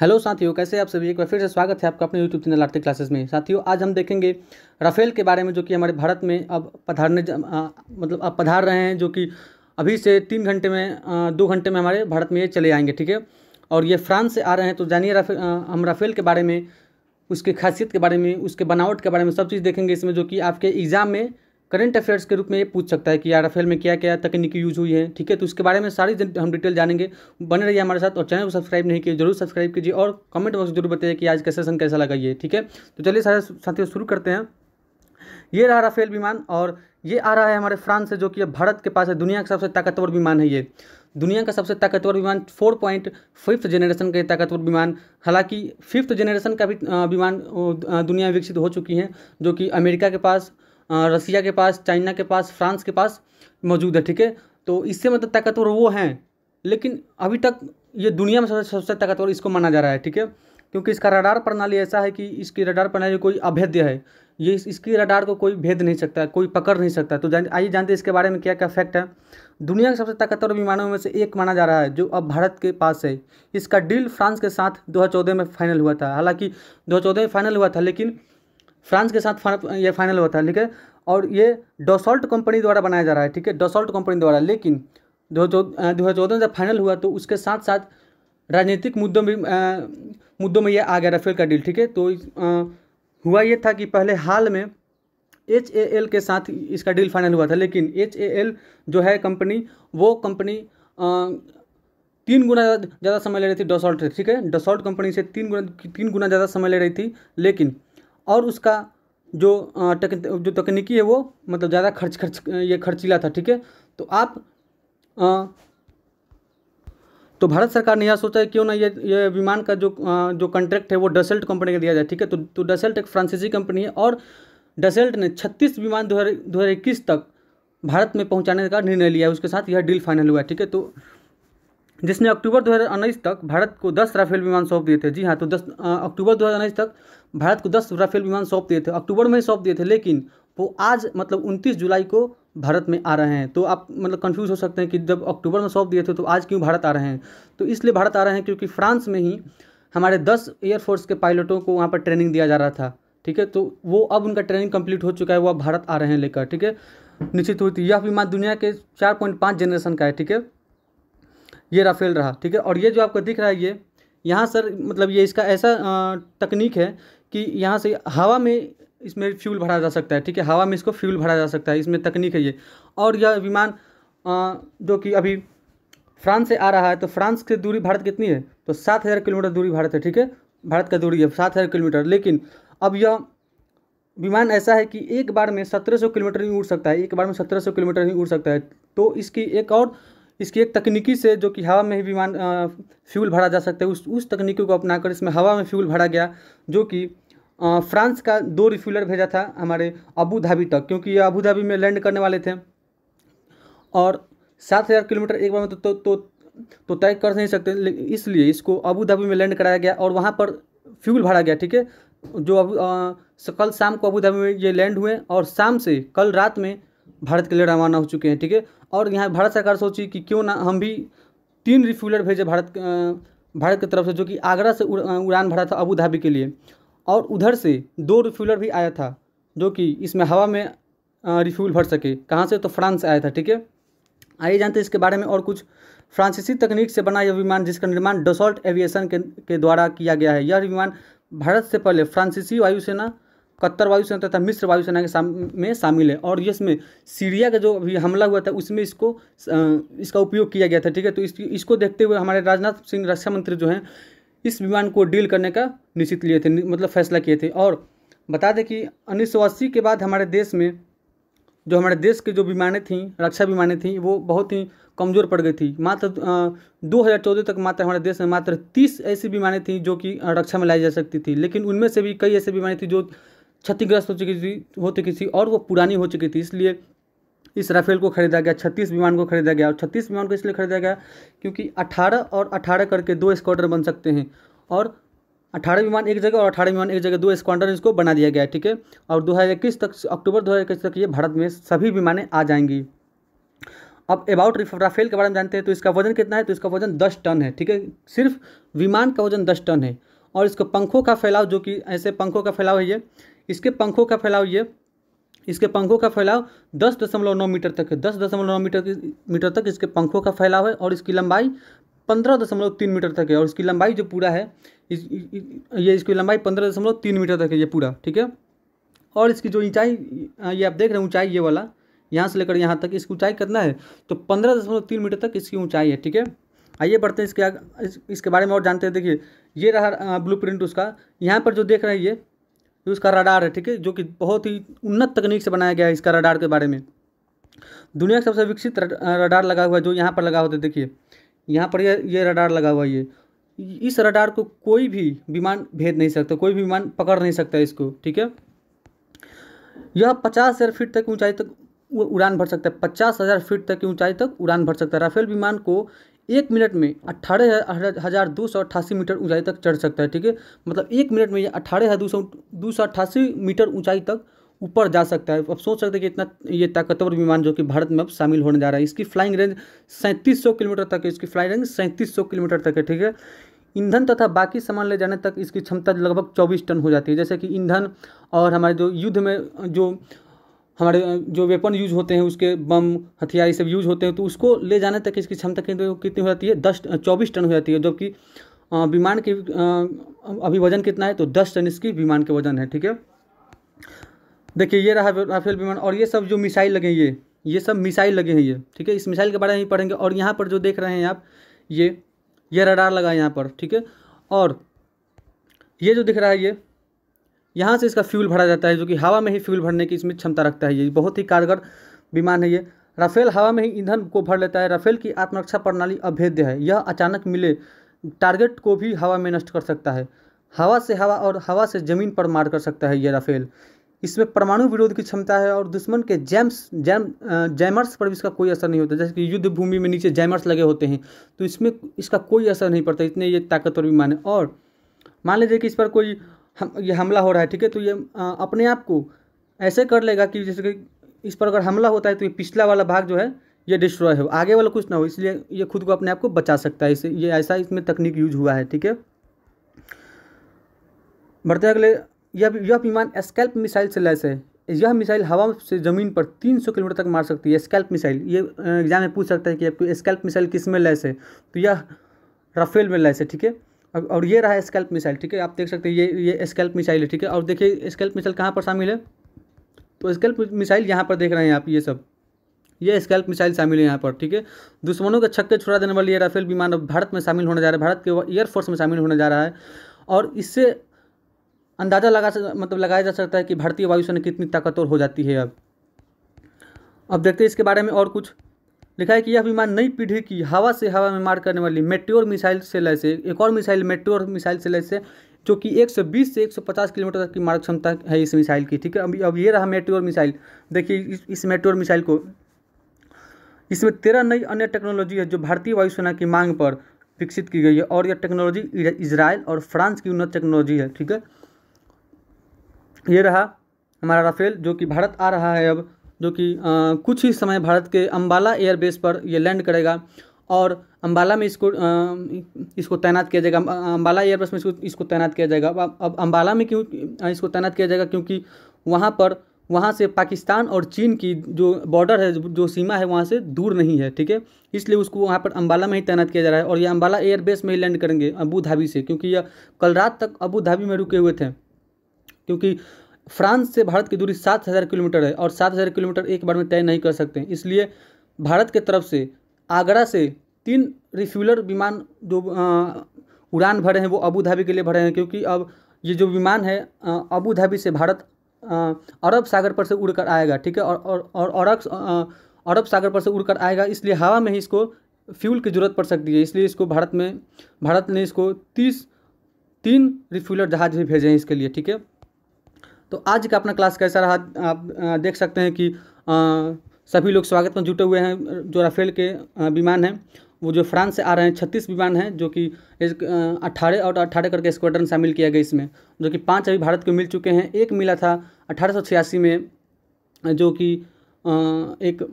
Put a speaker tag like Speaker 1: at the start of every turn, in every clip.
Speaker 1: hello साथियों कैसे आप सभी एक बार फिर से स्वागत है आपका अपने यूट्यूब चैनल आर्थिक क्लासेस में साथियों आज हम देखेंगे राफेल के बारे में जो कि हमारे भारत में अब पधारने आ, मतलब अब पधार रहे हैं जो कि अभी से तीन घंटे में आ, दो घंटे में हमारे भारत में ये चले आएंगे ठीक है और ये फ्रांस से आ रहे हैं तो जानिए राफेल हम राफेल के बारे में उसकी खासियत के बारे में उसके बनावट के बारे में सब चीज़ देखेंगे इसमें जो कि आपके एग्ज़ाम में करंट अफेयर्स के रूप में ये पूछ सकता है कि यार राफेल में क्या क्या तकनीकी यूज हुई है ठीक है तो उसके बारे में सारी हम डिटेल जानेंगे बने रहिए हमारे साथ और चैनल को सब्सक्राइब नहीं किए जरूर सब्सक्राइब कीजिए और कमेंट बॉक्स जरूर बताइए कि आज का सेशन कैसा लगा ये ठीक है तो चलिए सारे साथियों शुरू करते हैं ये रहा राफेल विमान और ये आ रहा है हमारे फ्रांस से जो कि भारत के पास है दुनिया का सबसे ताकतवर विमान है ये दुनिया का सबसे ताकतवर विमान फोर पॉइंट फिफ्थ जनरेशन का ताकतवर विमान हालांकि फिफ्थ जनरेशन का भी विमान दुनिया विकसित हो चुकी है जो कि अमेरिका के पास रसिया के पास चाइना के पास फ्रांस के पास मौजूद है ठीक है तो इससे मतलब ताकतवर वो हैं लेकिन अभी तक ये दुनिया में सबसे सबसे ताकतवर इसको माना जा रहा है ठीक है क्योंकि इसका रडार प्रणाली ऐसा है कि इसकी रडार प्रणाली कोई अभेद्य है ये इस, इसकी रडार को कोई भेद नहीं सकता कोई पकड़ नहीं सकता तो जान आइए जानते हैं इसके बारे में क्या क्या फैक्ट है दुनिया के सबसे ताकतवर विमानों में से एक माना जा रहा है जो अब भारत के पास है इसका डील फ्रांस के साथ दो में फाइनल हुआ था हालांकि दो में फाइनल हुआ था लेकिन फ्रांस के साथ ये फाइनल हुआ था ठीक है और ये डोसॉल्ट कंपनी द्वारा बनाया जा रहा है ठीक है डोसॉल्ट कंपनी द्वारा लेकिन दो हज़ार चौदह में जब फाइनल हुआ तो उसके साथ साथ राजनीतिक मुद्दों में मुद्दों में ये आ गया राफेल का डील ठीक है तो आ, हुआ ये था कि पहले हाल में एच ए एल के साथ इसका डील फाइनल हुआ था लेकिन एच ए एल जो है कंपनी वो कंपनी तीन गुना ज़्यादा समय ले रही थी डोसॉल्ट ठीक है डोसॉल्ट कंपनी से तीन गुना तीन गुना ज़्यादा समय ले रही थी लेकिन और उसका जो टक जो तकनीकी है वो मतलब ज़्यादा खर्च खर्च ये खर्चीला था ठीक है तो आप आ, तो भारत सरकार ने यह सोचा है क्यों ना ये ये विमान का जो आ, जो कॉन्ट्रैक्ट है वो डसेल्ट कंपनी का दिया जाए ठीक है तो तो डसेल्ट एक फ्रांसीसी कंपनी है और डसेल्ट ने छत्तीस विमान दो हज़ार तक भारत में पहुंचाने का निर्णय लिया है उसके साथ यह डील फाइनल हुआ है ठीक है तो जिसने अक्टूबर दो तक भारत को दस राफेल विमान सौंप दिए थे जी हाँ तो दस अक्टूबर दो तक भारत को दस राफेल विमान सौंप दिए थे अक्टूबर में ही सौंप दिए थे लेकिन वो आज मतलब उनतीस जुलाई को भारत में आ रहे हैं तो आप मतलब कंफ्यूज हो सकते हैं कि जब अक्टूबर में सौंप दिए थे तो आज क्यों भारत आ रहे हैं तो इसलिए भारत आ रहे हैं क्योंकि फ्रांस में ही हमारे दस एयरफोर्स के पायलटों को वहाँ पर ट्रेनिंग दिया जा रहा था ठीक है तो वो अब उनका ट्रेनिंग कंप्लीट हो चुका है वो अब भारत आ रहे हैं लेकर ठीक है निश्चित रूप यह विमान दुनिया के चार पॉइंट पाँच जनरेशन का है ठीक है ये राफेल रहा ठीक है और ये जो आपको दिख रहा है ये यहाँ सर मतलब ये इसका ऐसा तकनीक है कि यहाँ से हवा में इसमें फ्यूल भरा जा सकता है ठीक है हवा में इसको फ्यूल भरा जा सकता है इसमें तकनीक है ये और यह विमान जो कि अभी फ्रांस से आ रहा है तो फ्रांस की दूरी भारत कितनी है तो सात हज़ार किलोमीटर दूरी भारत है ठीक है भारत का दूरी है सात हज़ार किलोमीटर लेकिन अब यह विमान ऐसा है कि एक बार में सत्रह सौ किलोमीटर ही उड़ सकता है एक बार में सत्रह सौ किलोमीटर ही उड़ सकता है तो इसकी एक और इसकी एक तकनीकी से जो कि हवा में ही विमान फ्यूल भरा जा सकता है उस उस तकनीकी को अपनाकर इसमें हवा में फ्यूल भरा गया जो कि फ्रांस का दो रिफ्यूलर भेजा था हमारे अबू धाबी तक क्योंकि ये अबू धाबी में लैंड करने वाले थे और सात हज़ार किलोमीटर एक बार में तो तो तो, तो तय कर नहीं सकते इसलिए इसको अबू धाबी में लैंड कराया गया और वहाँ पर फ्यूल भरा गया ठीक है जो अब कल शाम को अबू धाबी में ये लैंड हुए और शाम से कल रात में भारत के लिए रवाना हो चुके हैं ठीक है और यहाँ भारत सरकार सोची कि क्यों ना हम भी तीन रिफ्यूलर भेजे भारत भारत की तरफ से जो कि आगरा से उड़ान भरा था अबू धाबी के लिए और उधर से दो रिफ्यूलर भी आया था जो कि इसमें हवा में रिफ्यूल भर सके कहाँ से तो फ्रांस आया था ठीक है आइए जानते हैं इसके बारे में और कुछ फ्रांसीसी तकनीक से बना यह विमान जिसका निर्माण डसॉल्ट एविएशन के, के द्वारा किया गया है यह विमान भारत से पहले फ्रांसीसी वायुसेना कत्तर वायुसेना तथा मिस्र वायुसेना के साम, में शामिल है और इसमें सीरिया का जो अभी हमला हुआ था उसमें इसको इसका उपयोग किया गया था ठीक है तो इस, इसको देखते हुए हमारे राजनाथ सिंह रक्षा मंत्री जो हैं इस विमान को डील करने का निश्चित लिए थे मतलब फैसला किए थे और बता दें कि उन्नीस सौ अस्सी के बाद हमारे देश में जो हमारे देश के जो विमानें थीं रक्षा विमानें थीं वो बहुत ही कमज़ोर पड़ गई थी मात्र दो हज़ार चौदह तक मात्र हमारे देश में मात्र तीस ऐसी विमानें थीं जो कि रक्षा में लाई जा सकती थी लेकिन उनमें से भी कई ऐसे विमानें थी जो क्षतिग्रस्त हो चुकी थी हो चुकी थी और वो पुरानी हो चुकी थी इसलिए इस राफेल को खरीदा गया छत्तीस विमान को खरीदा गया और छत्तीस विमान को इसलिए खरीदा गया क्योंकि अठारह और अठारह करके दो स्क्वाडर बन सकते हैं और अठारह विमान एक जगह और अठारह विमान एक जगह दो स्क्वाडर इसको बना दिया गया है ठीक है और दो हज़ार इक्कीस तक अक्टूबर दो हज़ार इक्कीस तक ये भारत में सभी विमानें आ जाएंगी अब अबाउट राफेल के बारे में जानते हैं तो इसका वजन कितना है तो इसका वजन दस टन है ठीक है सिर्फ विमान का वजन दस टन है और इसको पंखों का फैलाव जो कि ऐसे पंखों का फैलाव है ये इसके पंखों का फैलाव ये इसके पंखों का फैलाव दस दशमलव नौ मीटर तक है दस दशमलव नौ मीटर मीटर तक इसके पंखों का फैलाव है और इसकी लंबाई पंद्रह दशमलव तीन मीटर तक है और इसकी लंबाई जो पूरा है इस, ये इसकी लंबाई पंद्रह दशमलव तीन मीटर तक है ये पूरा ठीक है और इसकी जो ऊंचाई ये आप देख रहे हैं ऊंचाई ये वाला यहाँ से लेकर यहाँ तक इसकी ऊंचाई कितना है तो पंद्रह दशमलव तीन मीटर तक इसकी ऊँचाई है ठीक है आइए बढ़ते हैं इसके आग, इस, इसके बारे में और जानते हैं देखिए ये रहा ब्लू प्रिंट उसका यहाँ पर जो देख रहे हैं ये उसका रडार है ठीक है जो कि बहुत ही उन्नत तकनीक से बनाया गया है इसका रडार के बारे में दुनिया का सबसे विकसित रडार लगा हुआ है जो यहाँ पर लगा होता है देखिए यहाँ पर ये ये रडार लगा हुआ है ये इस रडार को कोई भी विमान भेद नहीं सकता कोई भी विमान पकड़ नहीं सकता इसको ठीक है यह पचास हज़ार फीट तक ऊंचाई तक उड़ान भर सकता है पचास हज़ार फीट तक की ऊंचाई तक उड़ान भर सकता है राफेल विमान को एक मिनट में अट्ठारह हज़ार दो सौ अट्ठासी मीटर ऊंचाई तक चढ़ सकता है ठीक है मतलब एक मिनट में ये अट्ठारह हज़ार दो सौ दो सौ अट्ठासी मीटर ऊंचाई तक ऊपर जा सकता है अब सोच सकते हैं कि इतना ये ताकतवर विमान जो कि भारत में अब शामिल होने जा रहा है इसकी फ्लाइंग रेंज सैंतीस सौ किलोमीटर तक है इसकी फ्लाइंग रेंज सैंतीस सौ किलोमीटर तक है ठीक है ईंधन तथा बाकी सामान ले जाने तक इसकी क्षमता लगभग चौबीस टन हो जाती है जैसे कि ईंधन और हमारे जो युद्ध में जो हमारे जो वेपन यूज होते हैं उसके बम हथियार ये सब यूज होते हैं तो उसको ले जाने तक इसकी क्षमता कितनी हो जाती है दस चौबीस टन हो जाती है जबकि विमान के अभी वजन कितना है तो दस टन इसकी विमान के वजन है ठीक है देखिए ये रहा राफेल विमान और ये सब जो मिसाइल लगे ये ये सब मिसाइल लगे हैं ये ठीक है इस मिसाइल के बारे में पढ़ेंगे और यहाँ पर जो देख रहे हैं आप ये ये रडार लगा है यहाँ पर ठीक है और ये जो दिख रहा है ये यहाँ से इसका फ्यूल भरा जाता है जो कि हवा में ही फ्यूल भरने की इसमें क्षमता रखता है ये बहुत ही कारगर विमान है ये राफेल हवा में ही ईंधन को भर लेता है राफेल की आत्मरक्षा प्रणाली अभेद्य है यह अचानक मिले टारगेट को भी हवा में नष्ट कर सकता है हवा से हवा और हवा से ज़मीन पर मार कर सकता है यह राफेल इसमें परमाणु विरोध की क्षमता है और दुश्मन के जैम्स जैम जैमर्स पर भी इसका कोई असर नहीं होता जैसे कि युद्ध भूमि में नीचे जैमर्स लगे होते हैं तो इसमें इसका कोई असर नहीं पड़ता इतने ये ताकतवर विमान है और मान लीजिए कि इस पर कोई हम ये हमला हो रहा है ठीक है तो ये आ, अपने आप को ऐसे कर लेगा कि जैसे कि इस पर अगर हमला होता है तो ये पिछला वाला भाग जो है ये डिस्ट्रॉय हो आगे वाला कुछ ना हो इसलिए ये खुद को अपने आप को बचा सकता है इसे ये ऐसा इसमें तकनीक यूज हुआ है ठीक है बढ़ते अगले यह यह विमान स्कैल्प मिसाइल से लैस है यह मिसाइल हवा से ज़मीन पर 300 किलोमीटर तक मार सकती है स्कैल्प मिसाइल ये एग्जाम में पूछ सकता है कि आपको स्कैल्प मिसाइल किस में लैस है तो यह राफेल में लैस है ठीक है और ये रहा स्कैल्प मिसाइल ठीक है आप देख सकते हैं ये ये स्कैल्प मिसाइल है ठीक है और देखिए स्कैल्प मिसाइल कहाँ पर शामिल है तो स्कैल्प मिसाइल यहाँ पर देख रहे हैं आप ये सब ये स्कैल्प मिसाइल शामिल है यहाँ पर ठीक है दुश्मनों के छक्के छुड़ा देने वाली ये राफेल विमान अब भारत में शामिल होने जा रहा है भारत के एयरफोर्स में शामिल होने जा रहा है और इससे अंदाज़ा लगा मतलब लगाया जा सकता है कि भारतीय वायुसेना कितनी ताकतवर हो जाती है अब अब देखते हैं इसके बारे में और कुछ लिखा है कि यह विमान नई पीढ़ी की हवा से हवा में मार करने वाली मेट्योर मिसाइल से लैसे एक और मिसाइल मेट्योर मिसाइल से लैसे जो कि 120 से 150 किलोमीटर तक की मारक क्षमता है इस मिसाइल की ठीक है अभी अब ये रहा मेट्योर मिसाइल देखिए इस, इस मेट्योर मिसाइल को इसमें तेरह नई अन्य टेक्नोलॉजी है जो भारतीय वायुसेना की मांग पर विकसित की गई है और यह टेक्नोलॉजी इसराइल और फ्रांस की उन्नत टेक्नोलॉजी है ठीक है ये रहा हमारा राफेल जो कि भारत आ रहा है अब जो कि कुछ ही समय भारत के अम्बाला एयरबेस पर यह लैंड करेगा और अम्बाला में इसको आ, इसको तैनात किया जाएगा अम्बाला एयरबेस में इसको इसको तैनात किया जाएगा अब अब अम्बाला में क्यों इसको तैनात किया जाएगा क्योंकि वहाँ पर वहाँ से पाकिस्तान और चीन की जो बॉर्डर है जो सीमा है वहाँ से दूर नहीं है ठीक है इसलिए उसको वहाँ पर अम्बाला में ही तैनात किया जा रहा है और ये अम्बाला एयरबेस में ही लैंड करेंगे अबू धाबी से क्योंकि यह कल रात तक अबू धाबी में रुके हुए थे क्योंकि फ्रांस से भारत की दूरी सात हज़ार किलोमीटर है और सात हज़ार किलोमीटर एक बार में तय नहीं कर सकते इसलिए भारत के तरफ से आगरा से तीन रिफ्यूलर विमान जो उड़ान भरे हैं वो अबू धाबी के लिए भरे हैं क्योंकि अब ये जो विमान है अबू धाबी से भारत अरब सागर पर से उड़कर आएगा ठीक है और और और अरब अरब सागर पर से उड़कर आएगा इसलिए हवा में ही इसको फ्यूल की ज़रूरत पड़ सकती है इसलिए इसको भारत में भारत ने इसको तीस तीन रिफ्यूलर जहाज भी भेजे हैं इसके लिए ठीक है तो आज का अपना क्लास कैसा रहा आप देख सकते हैं कि सभी लोग स्वागत में जुटे हुए हैं जो राफेल के विमान हैं वो जो फ्रांस से आ रहे हैं छत्तीस विमान हैं जो कि अट्ठारह और अट्ठारह करके स्क्वाड्रन शामिल किया गया इसमें जो कि पाँच अभी भारत को मिल चुके हैं एक मिला था अठारह में जो कि एक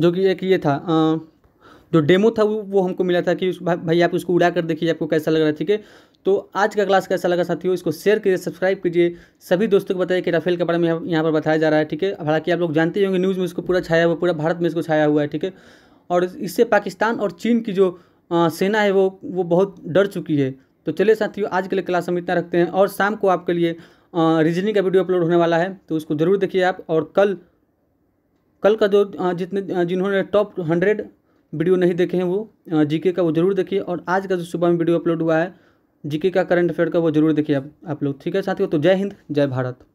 Speaker 1: जो कि एक ये था जो डेमो था वो हमको मिला था कि भाई आप उसको उड़ा कर देखिए आपको कैसा लग रहा है ठीक है तो आज का क्लास कैसा लगा साथियों इसको शेयर कीजिए सब्सक्राइब कीजिए सभी दोस्तों को बताइए कि राफेल के बारे में यहाँ पर बताया जा रहा है ठीक है हालांकि आप लोग जानते होंगे न्यूज़ में इसको पूरा छाया हुआ पूरा भारत में इसको छाया हुआ है ठीक है और इससे पाकिस्तान और चीन की जो आ, सेना है वो वो बहुत डर चुकी है तो चलिए साथियों आज के लिए क्लास हम इतना रखते हैं और शाम को आपके लिए रीजनिंग का वीडियो अपलोड होने वाला है तो उसको ज़रूर देखिए आप और कल कल का जो जितने जिन्होंने टॉप हंड्रेड वीडियो नहीं देखे हैं वो जीके का वो ज़रूर देखिए और आज का जो सुबह में वीडियो अपलोड हुआ है जीके का करंट अफेयर का वो जरूर देखिए आप आप लोग ठीक है साथियों तो जय हिंद जय भारत